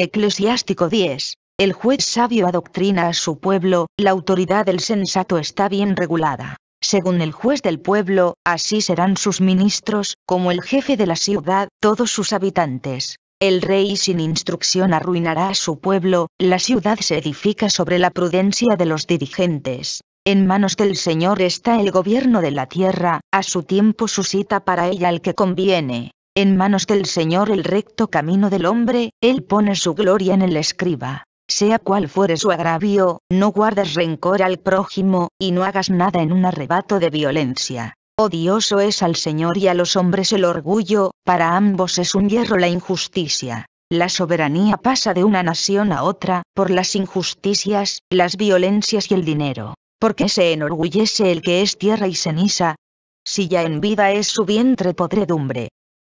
Eclesiástico 10. El juez sabio adoctrina a su pueblo, la autoridad del sensato está bien regulada. Según el juez del pueblo, así serán sus ministros, como el jefe de la ciudad, todos sus habitantes. El rey sin instrucción arruinará a su pueblo, la ciudad se edifica sobre la prudencia de los dirigentes. En manos del Señor está el gobierno de la tierra, a su tiempo suscita para ella el que conviene. En manos del Señor el recto camino del hombre, Él pone su gloria en el escriba. Sea cual fuere su agravio, no guardes rencor al prójimo, y no hagas nada en un arrebato de violencia. Odioso oh es al Señor y a los hombres el orgullo, para ambos es un hierro la injusticia. La soberanía pasa de una nación a otra, por las injusticias, las violencias y el dinero. Porque se enorgullece el que es tierra y ceniza. Si ya en vida es su vientre podredumbre,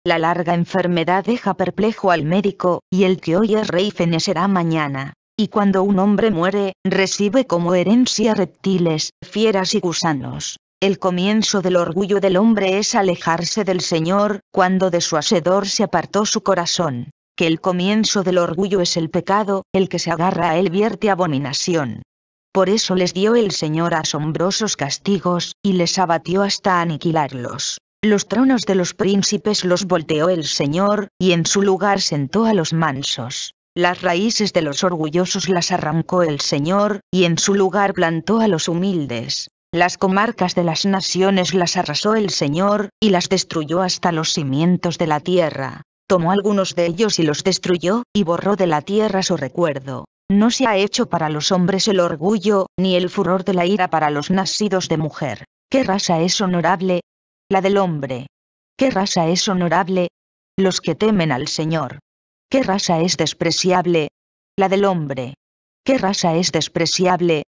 la larga enfermedad deja perplejo al médico, y el que hoy es rey fenecerá mañana. Y cuando un hombre muere, recibe como herencia reptiles, fieras y gusanos. El comienzo del orgullo del hombre es alejarse del Señor, cuando de su hacedor se apartó su corazón. Que el comienzo del orgullo es el pecado, el que se agarra a él vierte abominación. Por eso les dio el Señor asombrosos castigos, y les abatió hasta aniquilarlos. Los tronos de los príncipes los volteó el Señor, y en su lugar sentó a los mansos. Las raíces de los orgullosos las arrancó el Señor, y en su lugar plantó a los humildes. Las comarcas de las naciones las arrasó el Señor, y las destruyó hasta los cimientos de la tierra. Tomó algunos de ellos y los destruyó, y borró de la tierra su recuerdo. No se ha hecho para los hombres el orgullo, ni el furor de la ira para los nacidos de mujer. ¿Qué raza es honorable, la del hombre. ¿Qué raza es honorable? Los que temen al Señor. ¿Qué raza es despreciable? La del hombre. ¿Qué raza es despreciable?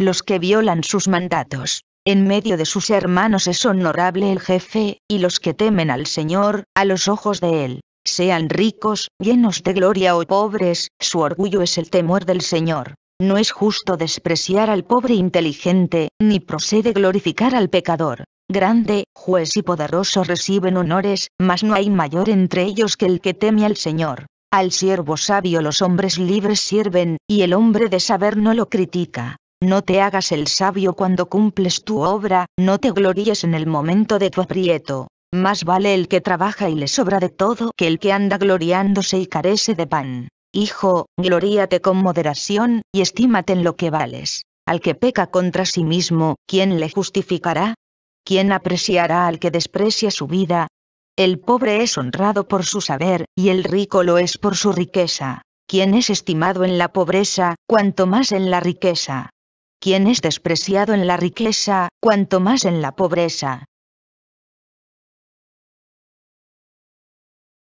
Los que violan sus mandatos. En medio de sus hermanos es honorable el jefe, y los que temen al Señor, a los ojos de Él, sean ricos, llenos de gloria o pobres, su orgullo es el temor del Señor. No es justo despreciar al pobre inteligente, ni procede glorificar al pecador grande, juez y poderoso reciben honores, mas no hay mayor entre ellos que el que teme al Señor. Al siervo sabio los hombres libres sirven, y el hombre de saber no lo critica. No te hagas el sabio cuando cumples tu obra, no te gloríes en el momento de tu aprieto. Más vale el que trabaja y le sobra de todo que el que anda gloriándose y carece de pan. Hijo, gloríate con moderación, y estímate en lo que vales. Al que peca contra sí mismo, ¿quién le justificará? ¿Quién apreciará al que desprecia su vida? El pobre es honrado por su saber, y el rico lo es por su riqueza. Quien es estimado en la pobreza, cuanto más en la riqueza. Quien es despreciado en la riqueza, cuanto más en la pobreza.